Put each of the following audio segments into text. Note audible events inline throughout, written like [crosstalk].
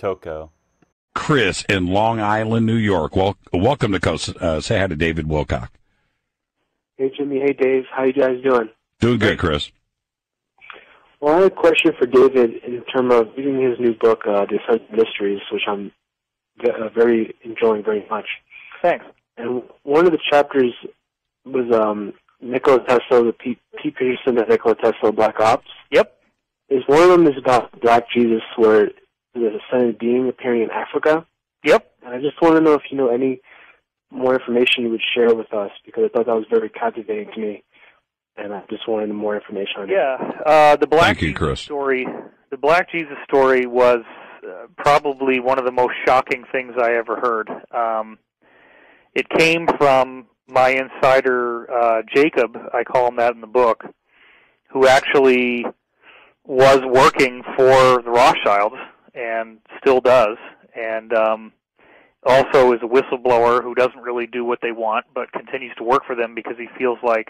Toko. Chris in Long Island, New York. Well, welcome to Coast. Uh, say hi to David Wilcock. Hey Jimmy. Hey Dave. How you guys doing? Doing good, Chris. Well, I have a question for David in terms of reading his new book, uh, Defense Mysteries, which I'm uh, very enjoying very much. Thanks. And one of the chapters was um, Nikola Tesla, the Pete, Pete Peterson, the Nikola Tesla Black Ops. Yep. Is one of them is about Black Jesus, where there's a of being appearing in Africa. Yep. And I just want to know if you know any more information you would share with us because I thought that was very captivating to me, and I just wanted more information on yeah. it. Yeah, uh, the Black Thank Jesus you, story. The Black Jesus story was uh, probably one of the most shocking things I ever heard. Um, it came from my insider uh, Jacob. I call him that in the book, who actually was working for the Rothschilds and still does, and um, also is a whistleblower who doesn't really do what they want, but continues to work for them because he feels like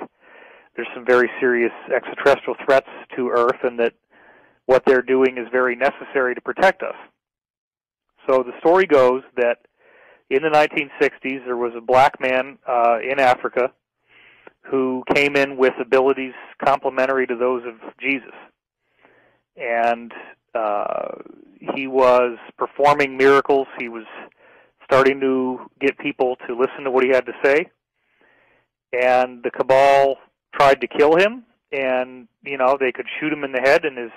there's some very serious extraterrestrial threats to Earth, and that what they're doing is very necessary to protect us. So the story goes that in the 1960s there was a black man uh, in Africa who came in with abilities complementary to those of Jesus, and uh, he was performing miracles. He was starting to get people to listen to what he had to say. And the cabal tried to kill him, and you know they could shoot him in the head, and his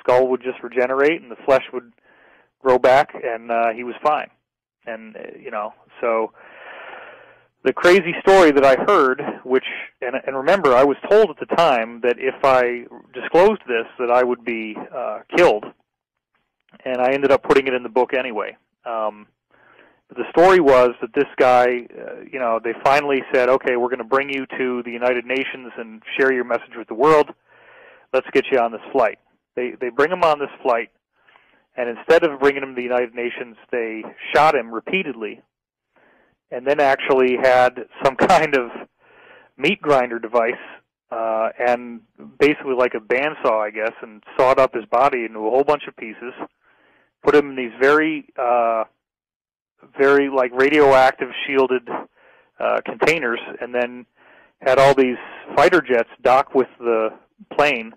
skull would just regenerate, and the flesh would grow back, and uh, he was fine. And uh, you know, so the crazy story that I heard, which and, and remember, I was told at the time that if I disclosed this, that I would be uh, killed, and I ended up putting it in the book anyway. Um, but the story was that this guy, uh, you know, they finally said, "Okay, we're going to bring you to the United Nations and share your message with the world. Let's get you on this flight." They they bring him on this flight, and instead of bringing him to the United Nations, they shot him repeatedly and then actually had some [laughs] kind of meat grinder device uh, and basically like a bandsaw, I guess, and sawed up his body into a whole bunch of pieces, put him in these very, uh, very like radioactive shielded uh, containers, and then had all these fighter jets dock with the plane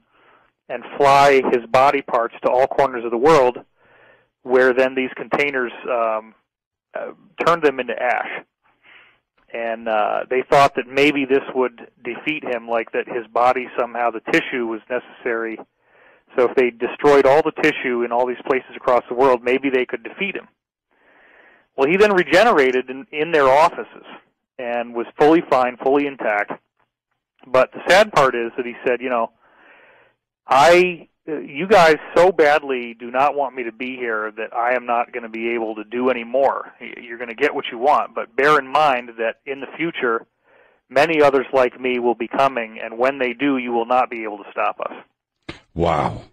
and fly his body parts to all corners of the world, where then these containers um, uh, turned them into ash. And uh, they thought that maybe this would defeat him, like that his body somehow, the tissue was necessary. So if they destroyed all the tissue in all these places across the world, maybe they could defeat him. Well, he then regenerated in, in their offices and was fully fine, fully intact. But the sad part is that he said, you know, I uh, you guys so badly do not want me to be here that I am not going to be able to do any more. You're going to get what you want, but bear in mind that in the future, many others like me will be coming, and when they do, you will not be able to stop us. Wow.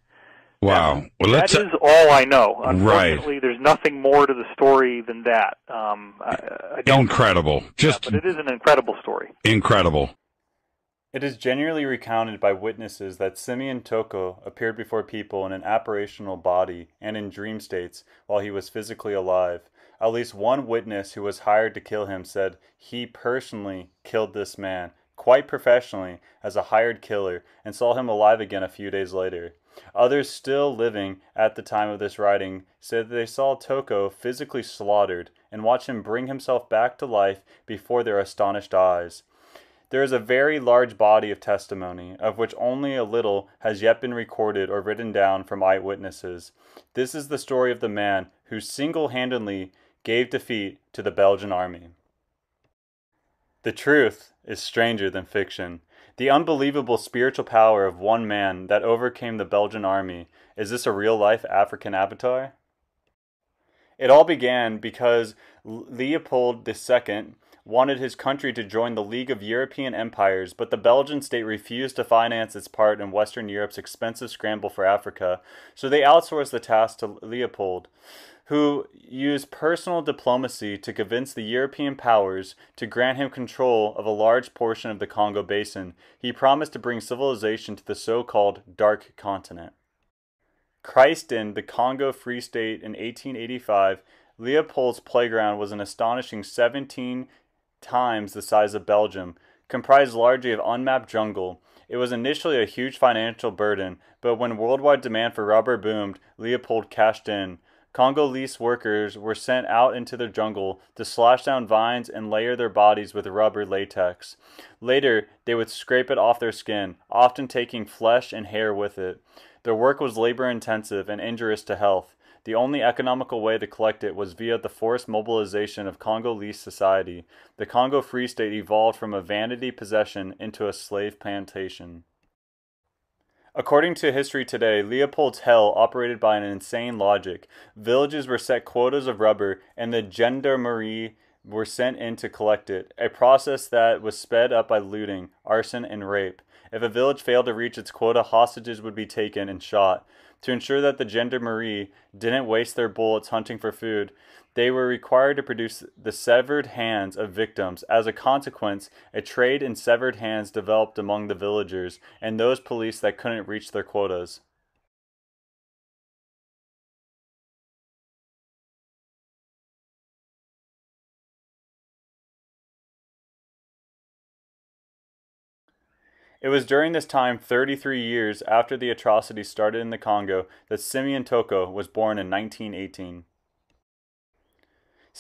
Wow. well, that is all I know. Unfortunately, right. there's nothing more to the story than that. Um, I, I incredible. Just yeah, but it is an incredible story. Incredible. It is generally recounted by witnesses that Simeon Toko appeared before people in an apparitional body and in dream states while he was physically alive. At least one witness who was hired to kill him said he personally killed this man, quite professionally, as a hired killer, and saw him alive again a few days later. Others still living at the time of this writing said they saw Toko physically slaughtered and watched him bring himself back to life before their astonished eyes. There is a very large body of testimony, of which only a little has yet been recorded or written down from eyewitnesses. This is the story of the man who single handedly gave defeat to the Belgian army. The truth is stranger than fiction. The unbelievable spiritual power of one man that overcame the Belgian army. Is this a real life African avatar? It all began because Leopold II wanted his country to join the League of European Empires, but the Belgian state refused to finance its part in Western Europe's expensive scramble for Africa, so they outsourced the task to Leopold, who used personal diplomacy to convince the European powers to grant him control of a large portion of the Congo basin. He promised to bring civilization to the so called Dark Continent. Christened the Congo Free State in 1885, Leopold's playground was an astonishing 17 times the size of Belgium, comprised largely of unmapped jungle. It was initially a huge financial burden, but when worldwide demand for rubber boomed, Leopold cashed in. Congolese workers were sent out into the jungle to slash down vines and layer their bodies with rubber latex. Later, they would scrape it off their skin, often taking flesh and hair with it. Their work was labor intensive and injurious to health. The only economical way to collect it was via the forced mobilization of Congolese society. The Congo Free State evolved from a vanity possession into a slave plantation. According to history today, Leopold's Hell operated by an insane logic. Villages were set quotas of rubber, and the gendarmerie were sent in to collect it, a process that was sped up by looting, arson, and rape. If a village failed to reach its quota, hostages would be taken and shot. To ensure that the gendarmerie didn't waste their bullets hunting for food, they were required to produce the severed hands of victims. As a consequence, a trade in severed hands developed among the villagers and those police that couldn't reach their quotas. It was during this time, 33 years after the atrocities started in the Congo, that Simeon Toko was born in 1918.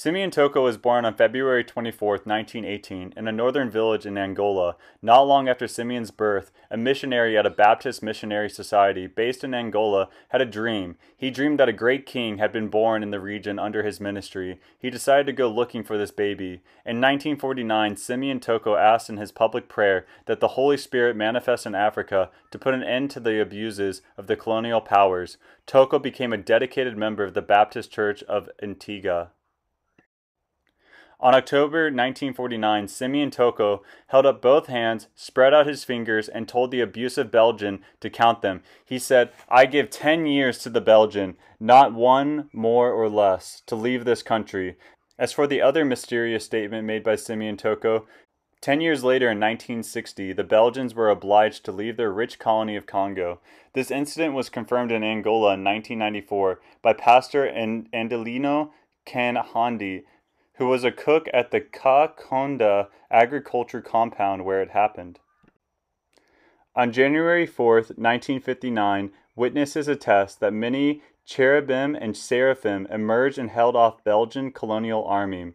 Simeon Toko was born on February 24, 1918, in a northern village in Angola. Not long after Simeon's birth, a missionary at a Baptist missionary society based in Angola had a dream. He dreamed that a great king had been born in the region under his ministry. He decided to go looking for this baby. In 1949, Simeon Toko asked in his public prayer that the Holy Spirit manifest in Africa to put an end to the abuses of the colonial powers. Toko became a dedicated member of the Baptist Church of Antigua. On October 1949, Simeon Toko held up both hands, spread out his fingers, and told the abusive Belgian to count them. He said, I give 10 years to the Belgian, not one more or less, to leave this country. As for the other mysterious statement made by Simeon Toko, 10 years later in 1960, the Belgians were obliged to leave their rich colony of Congo. This incident was confirmed in Angola in 1994 by pastor Andelino Kanhandi who was a cook at the Ka Konda agriculture compound where it happened. On January 4, 1959, witnesses attest that many cherubim and seraphim emerged and held off Belgian colonial army.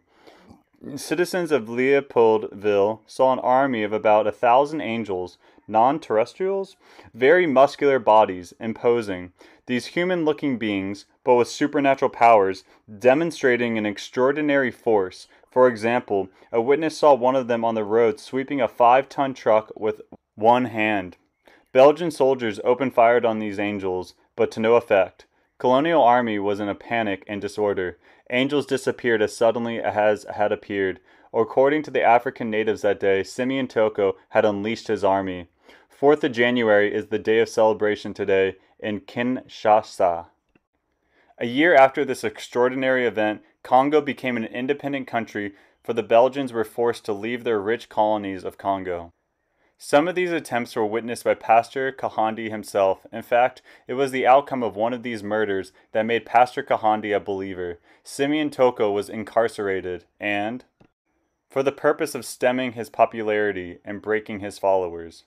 Citizens of Leopoldville saw an army of about a thousand angels non terrestrials, very muscular bodies, imposing. These human looking beings, but with supernatural powers, demonstrating an extraordinary force. For example, a witness saw one of them on the road sweeping a five ton truck with one hand. Belgian soldiers opened fire on these angels, but to no effect. Colonial army was in a panic and disorder. Angels disappeared as suddenly as had appeared. According to the African natives that day, Simeon Toko had unleashed his army. 4th of January is the day of celebration today in Kinshasa. A year after this extraordinary event, Congo became an independent country, for the Belgians were forced to leave their rich colonies of Congo. Some of these attempts were witnessed by Pastor Kahandi himself. In fact, it was the outcome of one of these murders that made Pastor Kahandi a believer. Simeon Toko was incarcerated, and for the purpose of stemming his popularity and breaking his followers.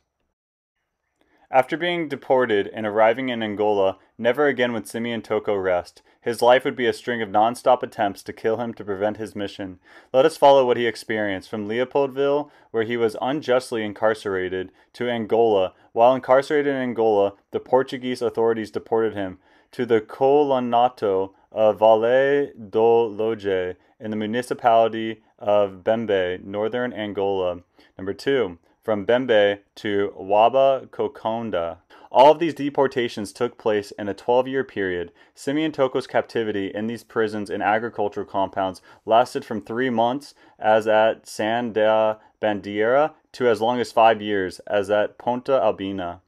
After being deported and arriving in Angola, never again would Simeon Toko rest. His life would be a string of nonstop attempts to kill him to prevent his mission. Let us follow what he experienced from Leopoldville, where he was unjustly incarcerated, to Angola. While incarcerated in Angola, the Portuguese authorities deported him to the Colonato of Valle do Loje in the municipality of Bembe, northern Angola. Number two, from Bembe to Waba Kokonda. All of these deportations took place in a 12 year period. Simeon Toko's captivity in these prisons and agricultural compounds lasted from three months, as at San de Bandiera, to as long as five years, as at Ponta Albina.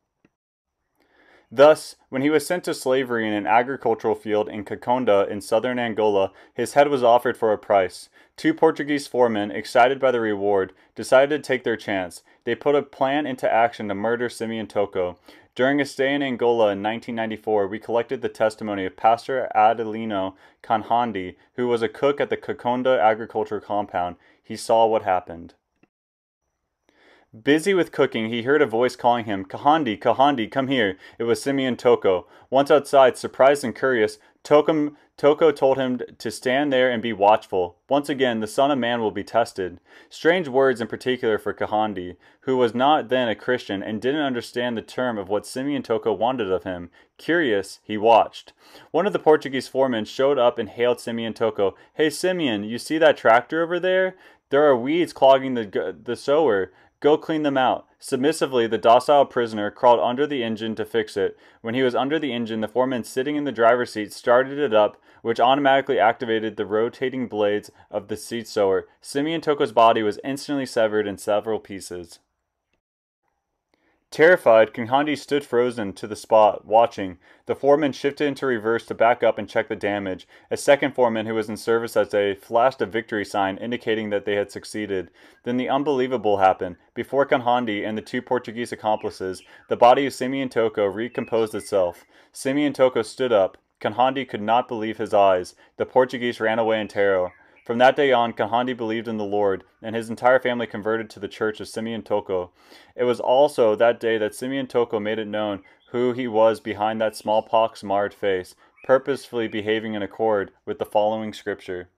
Thus, when he was sent to slavery in an agricultural field in Caconda in southern Angola, his head was offered for a price. Two Portuguese foremen, excited by the reward, decided to take their chance. They put a plan into action to murder Simeon Toko. During a stay in Angola in 1994, we collected the testimony of Pastor Adelino Kanhandi, who was a cook at the Kakonda agricultural compound. He saw what happened. Busy with cooking, he heard a voice calling him, Kahandi, Kahandi, come here. It was Simeon Toko. Once outside, surprised and curious, Tokum, Toko told him to stand there and be watchful. Once again, the Son of Man will be tested. Strange words in particular for Kahandi, who was not then a Christian and didn't understand the term of what Simeon Toko wanted of him. Curious, he watched. One of the Portuguese foremen showed up and hailed Simeon Toko. Hey, Simeon, you see that tractor over there? There are weeds clogging the, the sower. Go clean them out. Submissively, the docile prisoner crawled under the engine to fix it. When he was under the engine, the foreman sitting in the driver's seat started it up, which automatically activated the rotating blades of the seat sower. Simeon Toko's body was instantly severed in several pieces. Terrified, Kinghandi stood frozen to the spot, watching. The foreman shifted into reverse to back up and check the damage. A second foreman, who was in service as a flashed a victory sign indicating that they had succeeded. Then the unbelievable happened. Before Kinghandi and the two Portuguese accomplices, the body of Simeon Toko recomposed itself. Simeon Toko stood up. Kinghandi could not believe his eyes. The Portuguese ran away in terror. From that day on, Kahandi believed in the Lord, and his entire family converted to the church of Simeon Toko. It was also that day that Simeon Toko made it known who he was behind that smallpox marred face, purposefully behaving in accord with the following scripture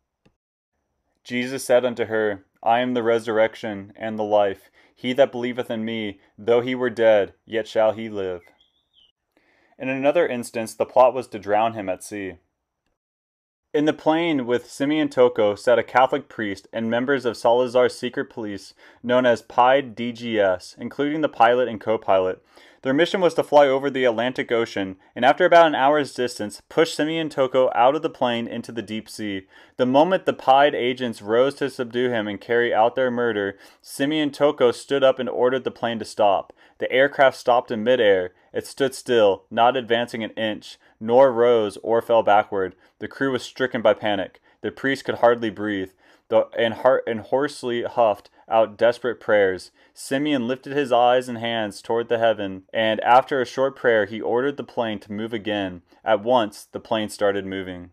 Jesus said unto her, I am the resurrection and the life. He that believeth in me, though he were dead, yet shall he live. In another instance, the plot was to drown him at sea. In the plane with Simeon Toko sat a Catholic priest and members of Salazar's secret police, known as PIDE DGS, including the pilot and co pilot. Their mission was to fly over the Atlantic Ocean, and after about an hour's distance, push Simeon Toko out of the plane into the deep sea. The moment the PIDE agents rose to subdue him and carry out their murder, Simeon Toko stood up and ordered the plane to stop. The aircraft stopped in midair. It stood still, not advancing an inch nor rose or fell backward. The crew was stricken by panic. The priest could hardly breathe, and, heart, and hoarsely huffed out desperate prayers. Simeon lifted his eyes and hands toward the heaven, and after a short prayer, he ordered the plane to move again. At once, the plane started moving.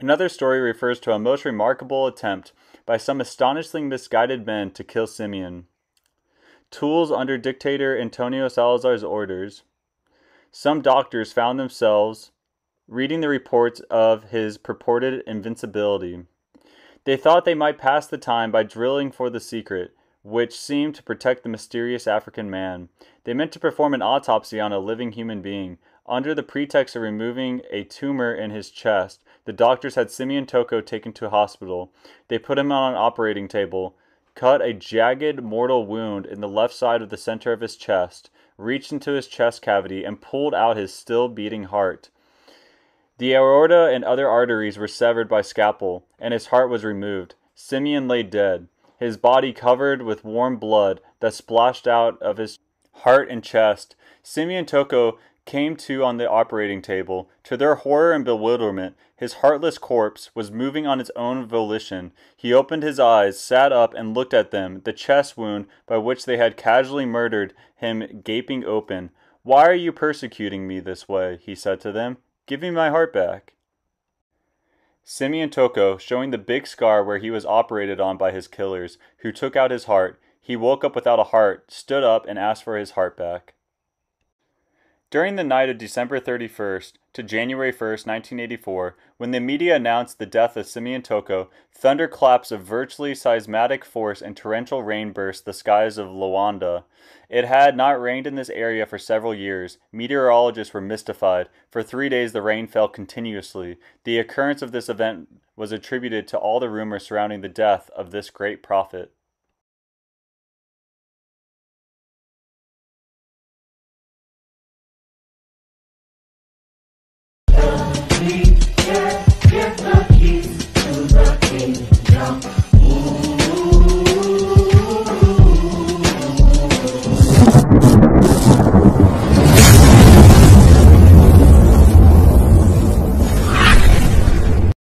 Another story refers to a most remarkable attempt by some astonishingly misguided men to kill Simeon. Tools under dictator Antonio Salazar's orders some doctors found themselves reading the reports of his purported invincibility. They thought they might pass the time by drilling for the secret, which seemed to protect the mysterious African man. They meant to perform an autopsy on a living human being. Under the pretext of removing a tumor in his chest, the doctors had Simeon Toko taken to a hospital. They put him on an operating table, cut a jagged mortal wound in the left side of the center of his chest, reached into his chest cavity, and pulled out his still beating heart. The aorta and other arteries were severed by scalpel, and his heart was removed. Simeon lay dead, his body covered with warm blood that splashed out of his heart and chest. Simeon Toko came to on the operating table, to their horror and bewilderment, his heartless corpse was moving on its own volition. He opened his eyes, sat up, and looked at them, the chest wound by which they had casually murdered him gaping open. Why are you persecuting me this way? he said to them. Give me my heart back. Simeon Toko, showing the big scar where he was operated on by his killers, who took out his heart, he woke up without a heart, stood up, and asked for his heart back. During the night of December 31st to January 1st, 1984, when the media announced the death of Simeon Toko, thunderclaps of virtually seismic force and torrential rain burst the skies of Luanda. It had not rained in this area for several years. Meteorologists were mystified. For three days, the rain fell continuously. The occurrence of this event was attributed to all the rumors surrounding the death of this great prophet.